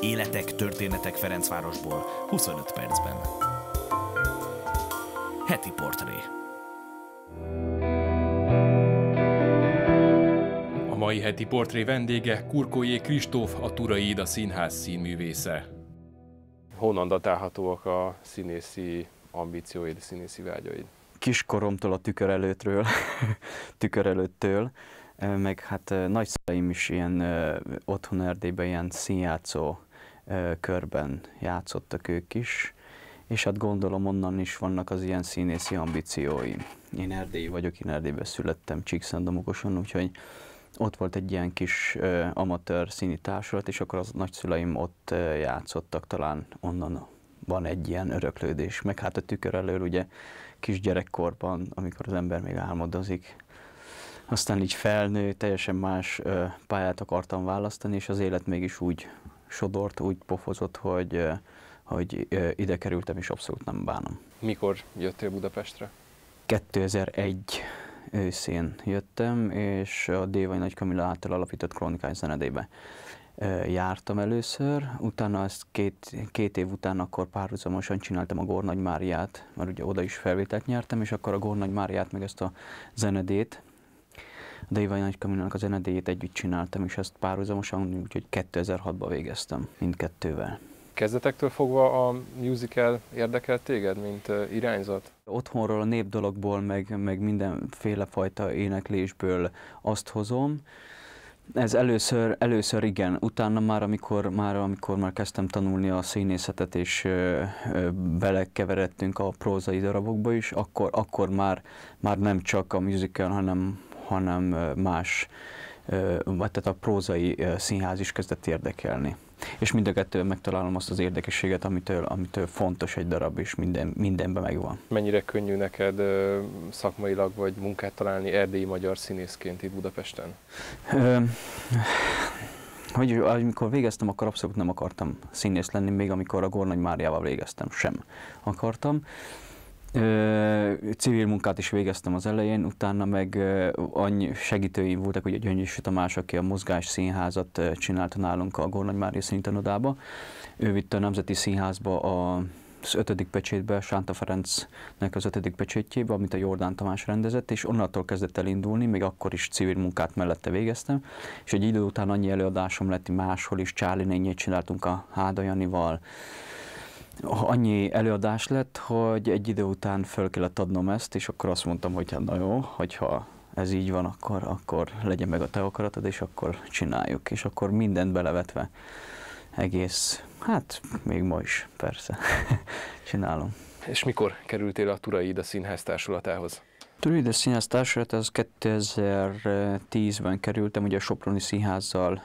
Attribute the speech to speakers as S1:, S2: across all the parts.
S1: Életek, történetek Ferencvárosból 25 percben. Heti portré.
S2: A mai heti portré vendége Kurkójé Kristóf, a Turai Ida Színház színművésze. Honnan datálhatóak a színészi ambícióid, színészi
S1: vágyaid? Kiskoromtól a tükör előttről, tükör előttől, meg hát eh, nagyszüleim is ilyen eh, otthon Erdélyben ilyen színjátszó körben játszottak ők is, és hát gondolom onnan is vannak az ilyen színészi ambícióim. Én erdélyi vagyok, én Erdélybe születtem Csíkszendomokoson, úgyhogy ott volt egy ilyen kis ö, amatőr színi társulat, és akkor az nagyszüleim ott ö, játszottak, talán onnan van egy ilyen öröklődés. Meg hát a tükör elől ugye kisgyerekkorban, amikor az ember még álmodozik, aztán így felnő, teljesen más ö, pályát akartam választani, és az élet mégis úgy sodort, úgy pofozott, hogy, hogy ide kerültem, és abszolút nem bánom.
S2: Mikor jöttél Budapestre?
S1: 2001 őszén jöttem, és a Dévai Nagy Kamilla által alapított Kronikány zenedébe jártam először, utána ezt két, két év után akkor párhuzamosan csináltam a Gornagy Máriát, mert ugye oda is felvételt nyertem, és akkor a Gornagy Máriát meg ezt a zenedét de Iván Nagy Kaminának a zenedéjét együtt csináltam, és ezt párhuzamosan, úgyhogy 2006-ban végeztem mindkettővel.
S2: Kezdetektől fogva a musical érdekelt téged, mint irányzat?
S1: Otthonról, a népdalokból, meg, meg mindenféle fajta éneklésből azt hozom, ez először, először igen, utána már amikor, már amikor már kezdtem tanulni a színészetet, és belekeveredtünk a prózai darabokba is, akkor, akkor már, már nem csak a musical, hanem, hanem más, tehát a prózai színház is kezdett érdekelni. És kettőben megtalálom azt az érdekességet, amitől, amitől fontos egy darab, és minden, mindenben megvan.
S2: Mennyire könnyű neked szakmailag vagy munkát
S1: találni erdélyi magyar színészként itt
S2: Budapesten?
S1: hogy amikor végeztem, akkor abszolút nem akartam színész lenni, még amikor a Gornagy Máriával végeztem, sem akartam. Ö, civil munkát is végeztem az elején, utána meg ö, annyi segítőim voltak, hogy a Gyöngyösi Tamás, aki a mozgás színházat csinálta nálunk a Gornagymári színitanodába, ő vitte a Nemzeti Színházba a az ötödik pecsétbe, Sánta Ferencnek az ötödik pecsétjébe, amit a Jordán Tamás rendezett, és onnantól kezdett el indulni, még akkor is civil munkát mellette végeztem, és egy idő után annyi előadásom lett máshol is, Charlie Nényét csináltunk a Háda Janival, annyi előadás lett, hogy egy idő után föl kellett adnom ezt, és akkor azt mondtam, hogy hát na jó, hogyha ez így van, akkor, akkor legyen meg a te akaratod, és akkor csináljuk. És akkor mindent belevetve egész, hát még ma is persze, csinálom.
S2: És mikor kerültél a Turaida Színház társulatához?
S1: Turaida Színház társulat az 2010-ben kerültem, ugye a Soproni Színházzal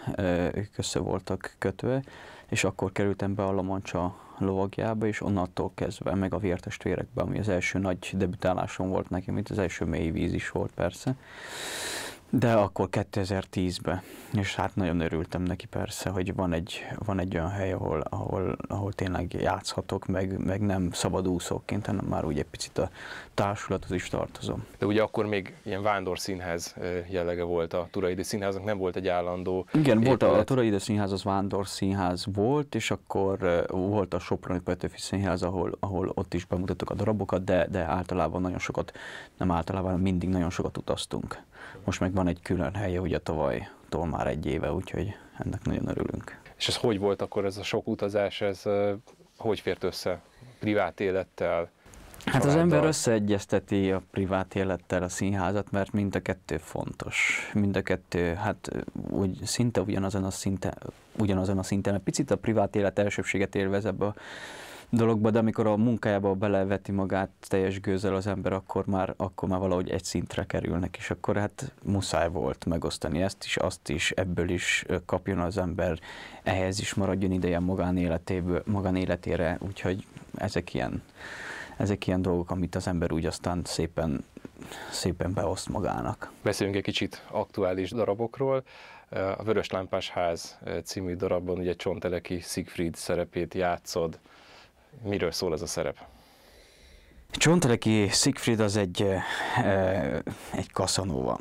S1: ők össze voltak kötve, és akkor kerültem be a Lamancsa lovagjába, és onnantól kezdve, meg a vértestvérekbe, ami az első nagy debütálásom volt nekem, itt az első mély víz is volt persze, de akkor 2010-ben, és hát nagyon örültem neki persze, hogy van egy, van egy olyan hely, ahol, ahol, ahol tényleg játszhatok, meg, meg nem szabadúszóként, hanem már úgy egy picit a társulathoz is tartozom.
S2: De ugye akkor még ilyen vándor színház jellege volt a Turaidi Színháznak, nem volt egy állandó Igen, volt a, a
S1: Turaidi Színház, az vándor színház volt, és akkor volt a Soproni Petőfi Színház, ahol, ahol ott is bemutattuk a darabokat, de, de általában nagyon sokat, nem általában, mindig nagyon sokat utaztunk. Most meg van egy külön helye, ugye tavalytól már egy éve, úgyhogy ennek nagyon örülünk.
S2: És ez hogy volt akkor ez a sok utazás, ez hogy fért össze privát élettel?
S1: Hát az ember összeegyezteti a privát élettel a színházat, mert mind a kettő fontos. Mind a kettő, hát úgy szinte ugyanazon a szinten, ugyanazon a szinten. Picit a privát élet elsőbséget élvez ebbe a dologba, de amikor a munkájába beleveti magát teljes gőzzel az ember, akkor már, akkor már valahogy egy szintre kerülnek, és akkor hát muszáj volt megosztani ezt is, azt is, ebből is kapjon az ember, ehhez is maradjon ideje magánéletéből, magánéletére, úgyhogy ezek ilyen, ezek ilyen dolgok, amit az ember úgy aztán szépen, szépen beoszt magának.
S2: Beszéljünk egy kicsit aktuális darabokról. A Vörös Lámpás Ház című darabban ugye Csonteleki Siegfried szerepét játszod. Miről szól ez
S1: a szerep? Csonteleki Siegfried az egy, egy kaszanóva,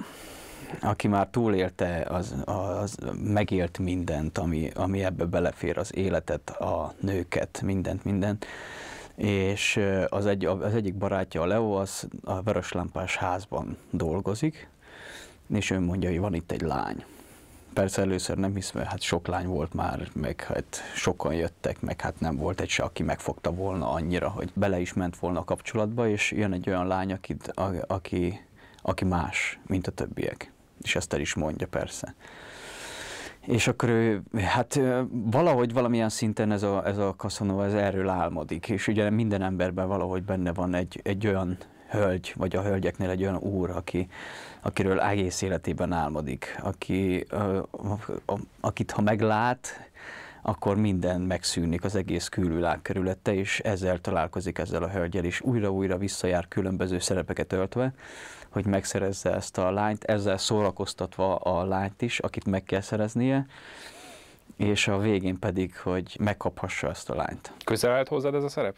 S1: aki már túlélte, az, az megélt mindent, ami, ami ebbe belefér, az életet, a nőket, mindent, mindent. És az, egy, az egyik barátja, a Leo, az a Vöröslámpás házban dolgozik, és ő mondja, hogy van itt egy lány Persze először nem hisz, mert hát sok lány volt már, meg hát sokan jöttek, meg hát nem volt egy se, aki megfogta volna annyira, hogy bele is ment volna a kapcsolatba, és jön egy olyan lány, akit, a, aki, aki más, mint a többiek. És ezt el is mondja persze. És akkor ő, hát valahogy valamilyen szinten ez a, ez a kaszonó, ez erről álmodik, és ugye minden emberben valahogy benne van egy, egy olyan hölgy, vagy a hölgyeknél egy olyan úr, aki, akiről egész életében álmodik, aki, a, a, akit ha meglát, akkor minden megszűnik, az egész külvilág körülete, és ezzel találkozik ezzel a hölgyel, és újra-újra visszajár különböző szerepeket öltve, hogy megszerezze ezt a lányt, ezzel szórakoztatva a lányt is, akit meg kell szereznie, és a végén pedig, hogy megkaphassa ezt a lányt. Közel állt hozzád ez a szerep?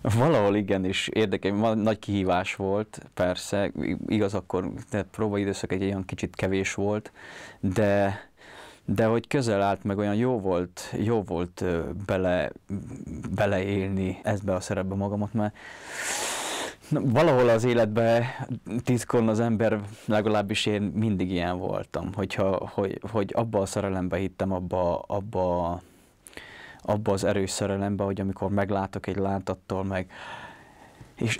S1: Valahol igen, és érdekes, nagy kihívás volt, persze, igaz akkor, de próbaidőszak egy olyan kicsit kevés volt, de de hogy közel állt, meg olyan jó volt, jó volt bele, beleélni ezbe a szerepbe magamat, mert valahol az életben titkon az ember, legalábbis én mindig ilyen voltam, hogyha, hogy, hogy abba a szerelembe hittem, abba, abba, abba az erős szerelembe, hogy amikor meglátok egy látattól, meg és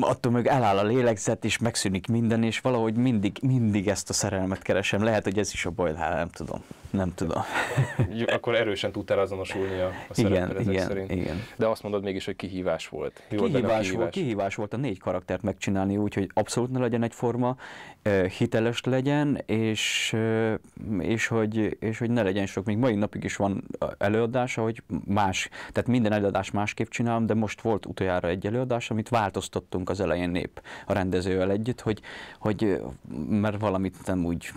S1: attól meg eláll a lélegzet, és megszűnik minden, és valahogy mindig, mindig ezt a szerelmet keresem. Lehet, hogy ez is a baj, hát nem tudom. Nem tudom.
S2: Akkor erősen tudtál azonosulni a, a igen, igen, szerint. Igen. De azt mondod mégis, hogy kihívás volt. kihívás, volt, kihívás? Volt,
S1: kihívás volt a négy karaktert megcsinálni úgy, hogy abszolút ne legyen egyforma, hiteles legyen, és, és, hogy, és hogy ne legyen sok. Még mai napig is van előadása, hogy más, tehát minden előadás másképp csinálom, de most volt utoljára egy előadás, amit változtattunk az elején nép a rendezővel együtt, hogy, hogy mert valamit nem úgy,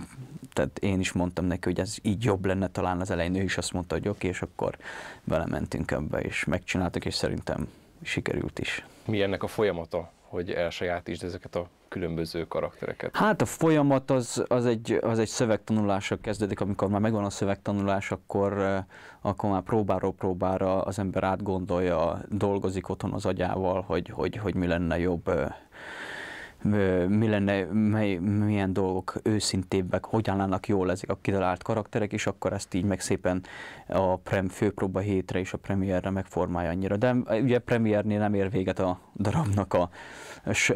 S1: tehát én is mondtam neki, hogy ez így jobb lenne talán az elején, ő is azt mondta, hogy oké, okay, és akkor belementünk ebbe, és megcsináltuk, és szerintem sikerült is.
S2: Mi ennek a folyamata, hogy elsajátítsd ezeket a különböző karaktereket?
S1: Hát a folyamat az, az, egy, az egy szövegtanulással kezdődik, amikor már megvan a szövegtanulás, akkor, eh, akkor már próbáról próbára az ember átgondolja, dolgozik otthon az agyával, hogy, hogy, hogy mi lenne jobb eh, mi lenne, mely, milyen dolgok őszintébbek, hogyan lennek jól ezek a kitalált karakterek, és akkor ezt így meg szépen a prem főpróba hétre és a premierre megformálja annyira. De ugye premiernél nem ér véget a darabnak, a,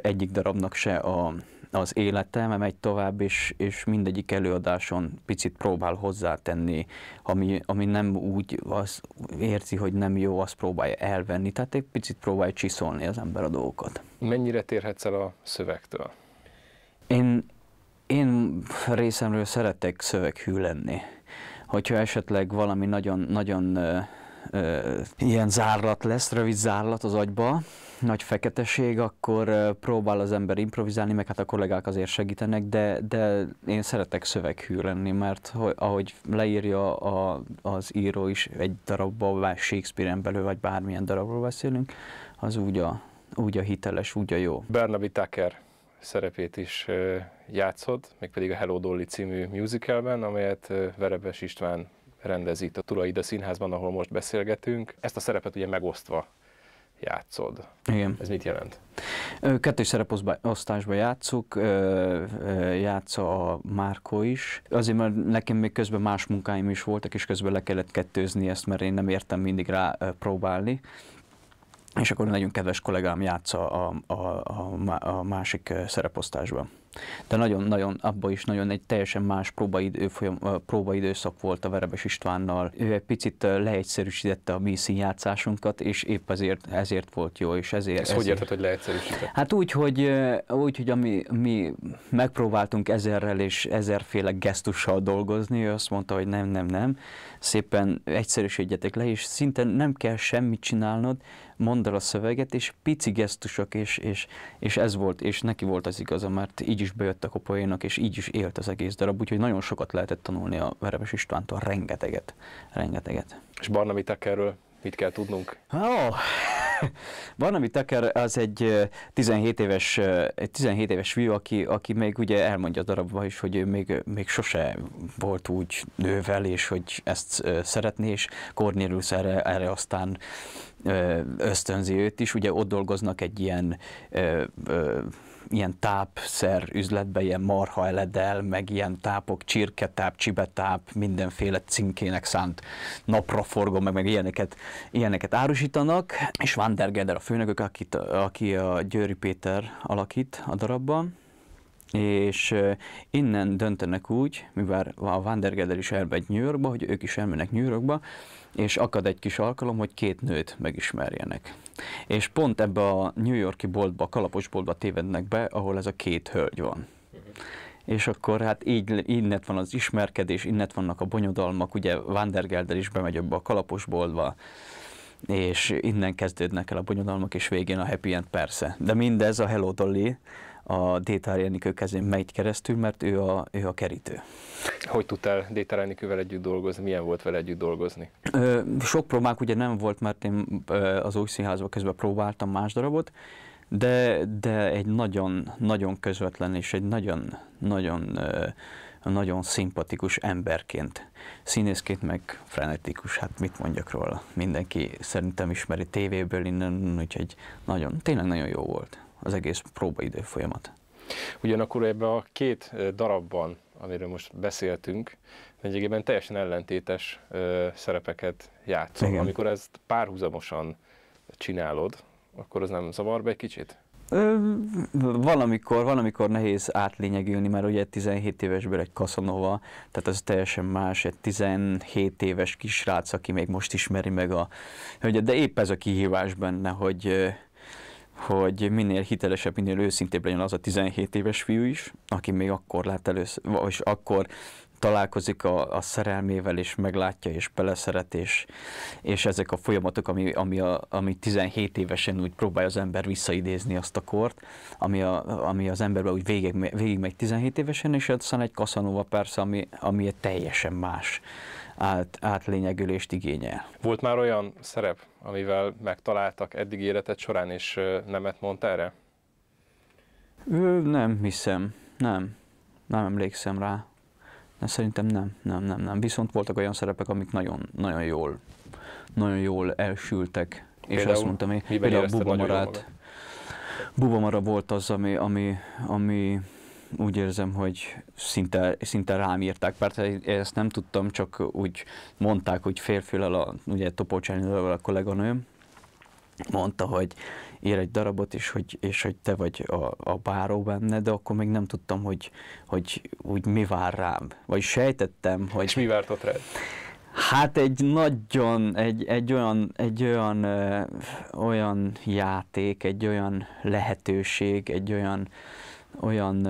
S1: egyik darabnak se a az életem megy tovább, és, és mindegyik előadáson picit próbál hozzátenni, ami, ami nem úgy az érzi, hogy nem jó, azt próbálja elvenni, tehát egy picit próbálja csiszolni az ember a dolgokat. Mennyire térhetsz el a szövegtől? Én, én részemről szeretek szöveghű lenni. Hogyha esetleg valami nagyon, nagyon ö, ö, ilyen zárlat lesz, rövid zárlat az agyba, nagy feketeség, akkor próbál az ember improvizálni, meg hát a kollégák azért segítenek, de, de én szeretek szöveghű lenni, mert hogy, ahogy leírja a, az író is egy darabba, vagy Shakespeare-en belül, vagy bármilyen darabról beszélünk, az úgy a, úgy a hiteles, úgy a jó. Bernabi Tucker szerepét is
S2: játszod, mégpedig a Hello Dolly című musicalben, amelyet Verebes István rendezít a Tulaida Színházban, ahol most beszélgetünk. Ezt a szerepet ugye megosztva játszod.
S1: Igen. Ez mit jelent? Kettős szereposztásban játszok, játsza a Márko is. Azért, mert nekem még közben más munkáim is voltak, és közben le kellett kettőzni ezt, mert én nem értem mindig rá próbálni. És akkor nagyon kedves kollégám játsza a, a, a, a másik szereposztásban. De nagyon-nagyon, abban is nagyon egy teljesen más próbaidő, folyam, próbaidőszak volt a Verebes Istvánnal. Ő egy picit leegyszerűsítette a mi színjátszásunkat, és épp ezért, ezért volt jó, és ezért... Ezt ezért. hogy érted,
S2: hogy leegyszerűsítette?
S1: Hát úgy, hogy, úgy, hogy ami, mi megpróbáltunk ezerrel és ezerféle gesztussal dolgozni, ő azt mondta, hogy nem, nem, nem, szépen egyszerűsítjetek le, és szinte nem kell semmit csinálnod, mondd el a szöveget, és pici gesztusok, és, és, és ez volt, és neki volt az igaza, mert így is bejöttek a poénok, és így is élt az egész darab, úgyhogy nagyon sokat lehetett tanulni a Verebes Istvántól, rengeteget, rengeteget. És Barna mit erről Mit kell tudnunk? Oh. Van, ami Tucker, az egy 17 éves, egy 17 éves fiú, aki, aki még ugye elmondja a darabba is, hogy ő még, még sose volt úgy nővel, és hogy ezt szeretné, és Cornelius erre, erre aztán ösztönzi őt is. Ugye ott dolgoznak egy ilyen ö, ö, ilyen tápszer üzletbe, ilyen marha eledel, meg ilyen tápok, csirketáp, csibetáp, mindenféle cinkének szánt napraforgó, meg, meg ilyeneket, ilyeneket árusítanak, és Van der Gelder a főnökök, akit, aki a Győri Péter alakít a darabban, és innen döntenek úgy, mivel a Van der Gelder is elmegy New Yorkba, hogy ők is elmennek New Yorkba, és akad egy kis alkalom, hogy két nőt megismerjenek. És pont ebbe a New Yorki boltba, kalaposboltba tévednek be, ahol ez a két hölgy van. És akkor hát így innet van az ismerkedés, innet vannak a bonyodalmak, ugye Vandergelder is bemegy ebbe a kalaposboltba, és innen kezdődnek el a bonyodalmak, és végén a happy end persze. De mindez a Hello Dolly a Détár Jenikő kezén megy keresztül, mert ő a, ő a kerítő.
S2: Hogy tudtál Détár Jenikővel együtt dolgozni? Milyen volt vele együtt dolgozni?
S1: Ö, sok próbák ugye nem volt, mert én az új színházba közben próbáltam más darabot, de, de egy nagyon-nagyon közvetlen és egy nagyon-nagyon nagyon szimpatikus emberként, színészként meg frenetikus, hát mit mondjak róla. Mindenki szerintem ismeri tévéből innen, úgyhogy nagyon, tényleg nagyon jó volt az egész próbaidő folyamat. Ugyanakkor ebben a
S2: két darabban, amiről most beszéltünk, egyébként teljesen ellentétes ö, szerepeket játszol. Igen. Amikor ezt párhuzamosan csinálod, akkor az nem zavar be egy kicsit?
S1: Ö, valamikor, valamikor nehéz átlényegülni, mert ugye 17 évesből egy kaszanova, tehát ez teljesen más, egy 17 éves kisrác, aki még most ismeri meg a... de épp ez a kihívás benne, hogy hogy minél hitelesebb, minél őszintébb legyen az a 17 éves fiú is, aki még akkor lát először, vagyis akkor találkozik a, a szerelmével, és meglátja, és beleszeret, és, és ezek a folyamatok, ami, ami, a, ami 17 évesen úgy próbálja az ember visszaidézni azt a kort, ami, a, ami az emberben úgy végig, végig megy 17 évesen, és aztán egy kaszanóva persze, ami, ami egy teljesen más át, átlényegülést igényel.
S2: Volt már olyan szerep, amivel megtaláltak eddig életed során, és nemet mondta erre?
S1: Ö, nem hiszem, nem. Nem emlékszem rá. De szerintem nem, nem, nem, nem. Viszont voltak olyan szerepek, amik nagyon, nagyon jól, nagyon jól elsültek. Például, és azt mondtam, hogy például a Bubamarát. Bubamara volt az, ami, ami, ami úgy érzem, hogy szinte, szinte rám írták, persze én ezt nem tudtam, csak úgy mondták, hogy férfülel a, ugye Topolcsányi a kolléganőm, mondta, hogy ír egy darabot, és hogy, és hogy te vagy a, a báró benne, de akkor még nem tudtam, hogy, hogy úgy mi vár rám. Vagy sejtettem, hogy... És mi ott rád? Hát egy nagyon, egy, egy olyan, egy olyan, ö, olyan játék, egy olyan lehetőség, egy olyan olyan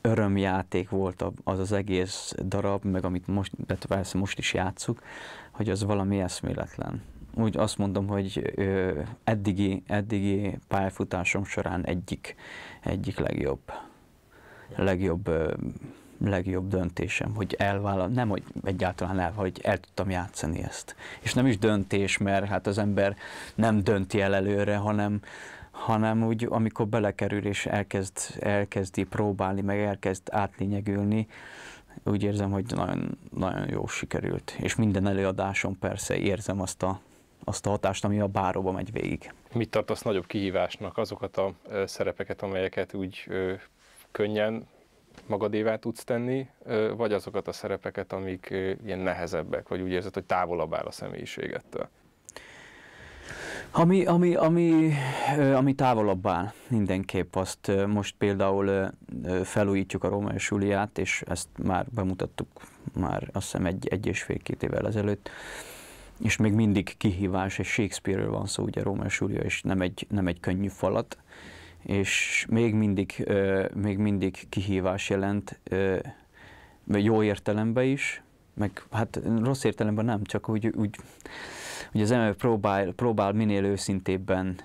S1: örömjáték volt az az egész darab, meg amit most, tehát persze most is játszuk, hogy az valami eszméletlen. Úgy azt mondom, hogy eddigi, eddigi pályafutásom során egyik, egyik legjobb, legjobb, legjobb döntésem, hogy elvállal, nem, hogy egyáltalán el, hogy el tudtam játszani ezt. És nem is döntés, mert hát az ember nem dönti el előre, hanem, hanem úgy, amikor belekerül és elkezd, elkezdi próbálni, meg elkezd átlényegülni, úgy érzem, hogy nagyon, nagyon jó sikerült. És minden előadáson persze érzem azt a, azt a hatást, ami a báróba megy végig. Mit tartasz
S2: nagyobb kihívásnak azokat a szerepeket, amelyeket úgy ö, könnyen magadévá tudsz tenni, ö, vagy azokat a szerepeket, amik ö, ilyen nehezebbek, vagy úgy érzed, hogy távolabb áll a személyiségettől?
S1: Ami, ami, ami, ami távolabb áll mindenképp, azt most például felújítjuk a Római Súliát, és ezt már bemutattuk már azt hiszem egy, egy és fél két évvel ezelőtt, és még mindig kihívás, és shakespeare van szó, ugye Római Súlia, és nem egy, nem egy könnyű falat, és még mindig, még mindig kihívás jelent, jó értelemben is, meg hát rossz értelemben nem, csak úgy, úgy, úgy az ember próbál, próbál minél őszintébben,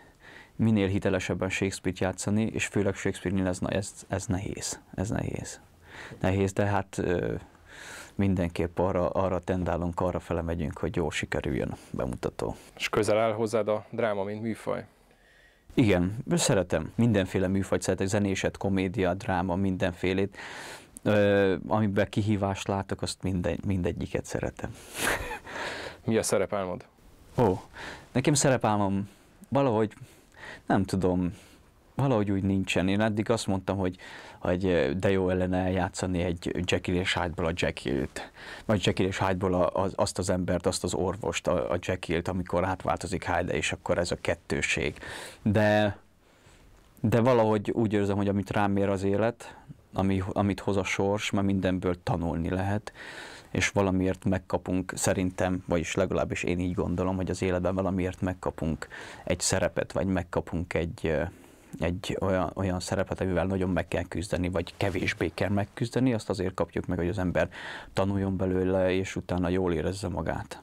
S1: minél hitelesebben Shakespeare-t játszani, és főleg Shakespeare-nél ez, ez, ez nehéz, ez nehéz. Nehéz, de hát mindenképp arra, arra tendálunk, arra fele megyünk, hogy jól sikerüljön a bemutató.
S2: És közel áll hozzád a dráma, mint műfaj?
S1: Igen, szeretem. Mindenféle műfajt szeretek, zenéset, komédia, dráma, mindenfélét. Ö, amiben kihívást látok, azt minden, mindegyiket szeretem. Mi a szerepálmod? Ó, nekem szerepálmom valahogy, nem tudom, valahogy úgy nincsen. Én eddig azt mondtam, hogy, hogy de jó ellene játszani egy Jekyll és Hyde-ból a Jekyll-t, vagy Jekyll és Hyde-ból az, azt az embert, azt az orvost, a, a Jekyll-t, amikor átváltozik Hyde, és akkor ez a kettőség. De, de valahogy úgy érzem, hogy amit rám ér az élet, ami, amit hoz a sors, mert mindenből tanulni lehet, és valamiért megkapunk, szerintem, vagyis legalábbis én így gondolom, hogy az életben valamiért megkapunk egy szerepet, vagy megkapunk egy, egy olyan, olyan szerepet, amivel nagyon meg kell küzdeni, vagy kevésbé kell megküzdeni, azt azért kapjuk meg, hogy az ember tanuljon belőle, és utána jól érezze magát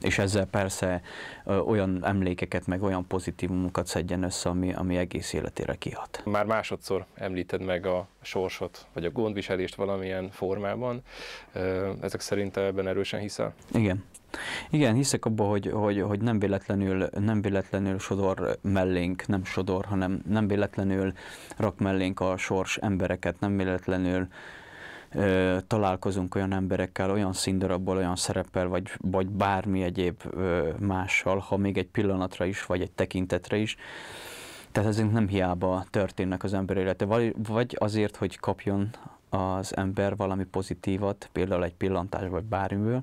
S1: és ezzel persze ö, olyan emlékeket, meg olyan pozitívumokat szedjen össze, ami, ami egész életére kihat.
S2: Már másodszor említed meg a sorsot, vagy a gondviselést valamilyen formában. Ö, ezek szerint ebben erősen hiszel?
S1: Igen. Igen, hiszek abban hogy, hogy, hogy nem, véletlenül, nem véletlenül sodor mellénk, nem sodor, hanem nem véletlenül rak mellénk a sors embereket, nem véletlenül ö, találkozunk olyan emberekkel, olyan színdarabból, olyan szereppel, vagy, vagy bármi egyéb ö, mással, ha még egy pillanatra is, vagy egy tekintetre is, tehát ezek nem hiába történnek az ember élete, vagy azért, hogy kapjon az ember valami pozitívat, például egy pillantás vagy bármiből,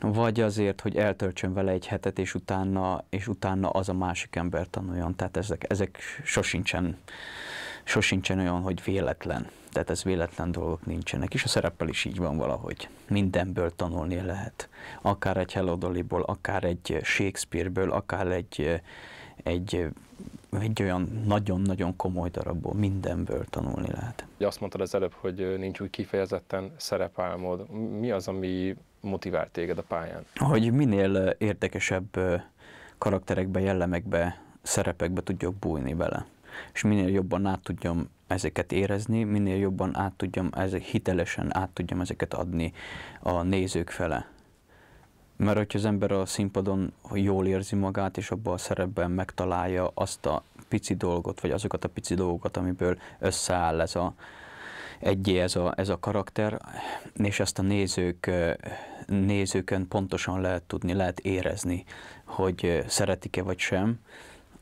S1: vagy azért, hogy eltöltsön vele egy hetet, és utána, és utána az a másik ember tanuljon. Tehát ezek, ezek sosincsen, sosincsen olyan, hogy véletlen. Tehát ez véletlen dolgok nincsenek, és a szereppel is így van valahogy. Mindenből tanulni lehet. Akár egy Hello Dolly-ból, akár egy Shakespeare-ből, akár egy, egy, egy olyan nagyon-nagyon komoly darabból, mindenből tanulni lehet. Ugye azt
S2: mondtad az előbb, hogy nincs úgy kifejezetten szerepálmod. Mi az, ami motivált téged a pályán?
S1: Hogy minél érdekesebb karakterekbe, jellemekbe, szerepekbe tudjak bújni vele és minél jobban át tudjam ezeket érezni, minél jobban át tudjam, ezek, hitelesen át tudjam ezeket adni a nézők fele. Mert hogyha az ember a színpadon jól érzi magát, és abban a szerepben megtalálja azt a pici dolgot, vagy azokat a pici dolgokat, amiből összeáll ez a, egyé ez a, ez a karakter, és ezt a nézők, nézőkön pontosan lehet tudni, lehet érezni, hogy szeretik-e vagy sem,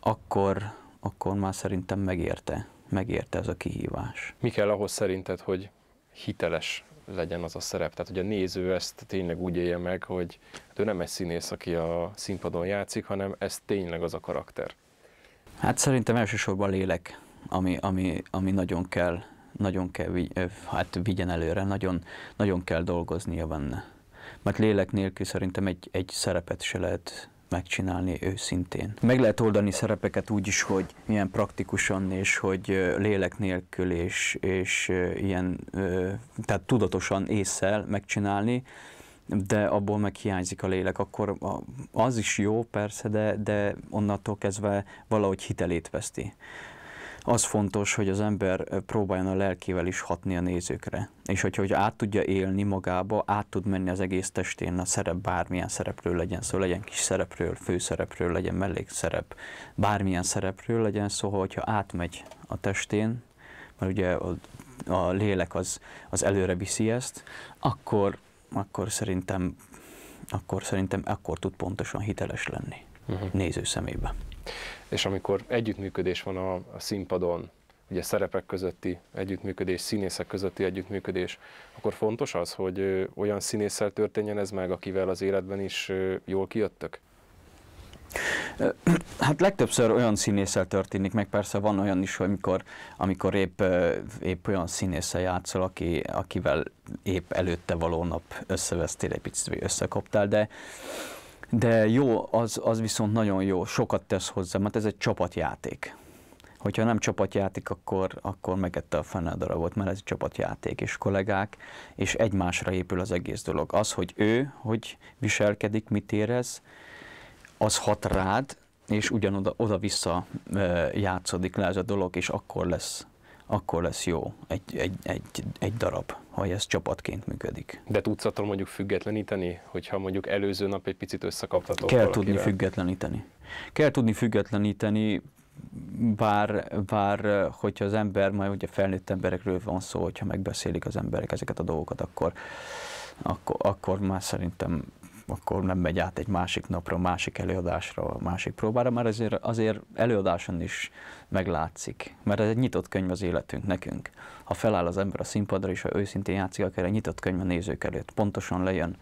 S1: akkor, akkor már szerintem megérte, megérte ez a kihívás. Mi kell ahhoz
S2: szerinted, hogy hiteles legyen az a szerep. Tehát, hogy a néző ezt tényleg úgy élje meg, hogy hát ő nem egy színész, aki a színpadon játszik, hanem ez tényleg az a karakter.
S1: Hát szerintem elsősorban lélek, ami, ami, ami nagyon kell, nagyon kell hát vigyen előre, nagyon, nagyon kell dolgoznia benne. Mert lélek nélkül szerintem egy, egy szerepet se lehet megcsinálni őszintén. Meg lehet oldani szerepeket úgy is, hogy ilyen praktikusan, és hogy lélek nélkül, és, és ilyen, tehát tudatosan észsel megcsinálni, de abból meg hiányzik a lélek, akkor az is jó persze, de, de onnantól kezdve valahogy hitelét veszti az fontos, hogy az ember próbáljon a lelkével is hatni a nézőkre. És hogyha hogy át tudja élni magába, át tud menni az egész testén a szerep, bármilyen szerepről legyen szó, legyen kis szerepről, főszerepről, legyen mellékszerep, bármilyen szerepről legyen szó, hogyha átmegy a testén, mert ugye a, a lélek az, az előre viszi ezt, akkor, akkor szerintem akkor szerintem akkor tud pontosan hiteles lenni uh-huh. néző szemébe.
S2: És amikor együttműködés van a, a színpadon, ugye szerepek közötti együttműködés, színészek közötti együttműködés, akkor fontos az, hogy olyan színésszel történjen ez meg, akivel az életben is jól kijöttök?
S1: Hát legtöbbször olyan színésszel történik, meg persze van olyan is, hogy amikor, amikor épp, épp olyan színésszel játszol, aki, akivel épp előtte való nap összevesztél, egy picit összekoptál, de de jó, az, az viszont nagyon jó, sokat tesz hozzá, mert ez egy csapatjáték. Hogyha nem csapatjáték, akkor, akkor megette a fene darabot, mert ez egy csapatjáték, és kollégák, és egymásra épül az egész dolog. Az, hogy ő, hogy viselkedik, mit érez, az hat rád, és ugyanoda oda-vissza játszódik le ez a dolog, és akkor lesz, akkor lesz jó egy, egy, egy, egy darab hogy ez csapatként működik.
S2: De tudsz attól mondjuk függetleníteni, hogyha
S1: mondjuk előző nap egy picit összekaptatok Kell valakivel. tudni függetleníteni. Kell tudni függetleníteni, bár, bár hogyha az ember, majd ugye felnőtt emberekről van szó, hogyha megbeszélik az emberek ezeket a dolgokat, akkor, akkor, akkor már szerintem akkor nem megy át egy másik napra, másik előadásra, másik próbára, mert azért, azért előadáson is meglátszik, mert ez egy nyitott könyv az életünk nekünk. Ha feláll az ember a színpadra, és ha őszintén játszik, akkor egy nyitott könyv a nézők előtt. Pontosan lejön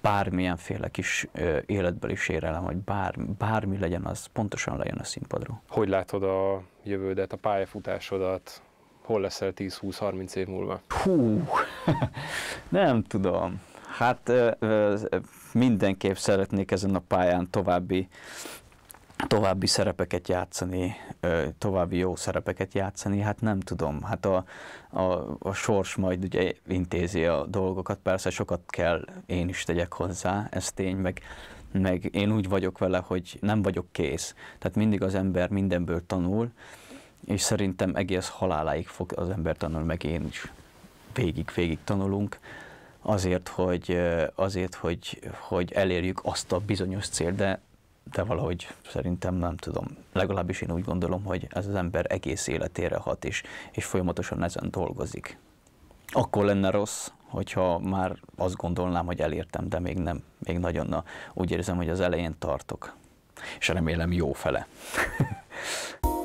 S1: bármilyenféle kis ö, életbeli érelem, hogy bár, bármi legyen, az pontosan lejön a színpadról.
S2: Hogy látod a jövődet, a pályafutásodat? Hol leszel 10-20-30
S1: év múlva? Hú, nem tudom. Hát mindenképp szeretnék ezen a pályán további további szerepeket játszani, további jó szerepeket játszani, hát nem tudom. Hát a, a, a sors majd ugye intézi a dolgokat, persze sokat kell én is tegyek hozzá, ez tény, meg, meg én úgy vagyok vele, hogy nem vagyok kész. Tehát mindig az ember mindenből tanul, és szerintem egész haláláig fog az ember tanulni, meg én is végig-végig tanulunk azért, hogy, azért, hogy, hogy elérjük azt a bizonyos célt, de, de valahogy szerintem nem tudom. Legalábbis én úgy gondolom, hogy ez az ember egész életére hat, és, és folyamatosan ezen dolgozik. Akkor lenne rossz, hogyha már azt gondolnám, hogy elértem, de még nem, még nagyon na, úgy érzem, hogy az elején tartok. És remélem jó fele.